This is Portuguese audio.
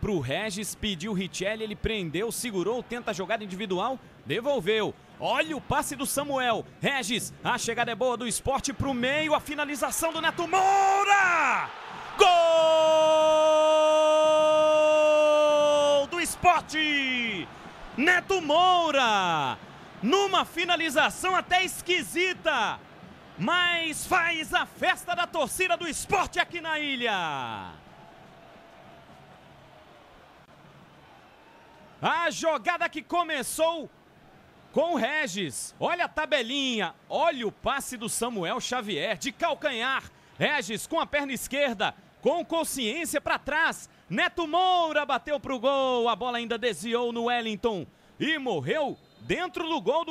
Para o Regis, pediu Richelli, ele prendeu, segurou, tenta a jogada individual, devolveu. Olha o passe do Samuel. Regis, a chegada é boa do esporte para o meio, a finalização do Neto Moura! Gol do esporte! Neto Moura! Numa finalização até esquisita, mas faz a festa da torcida do esporte aqui na ilha. A jogada que começou com o Regis. Olha a tabelinha, olha o passe do Samuel Xavier de calcanhar. Regis com a perna esquerda, com consciência para trás. Neto Moura bateu pro gol, a bola ainda desviou no Wellington e morreu dentro do gol do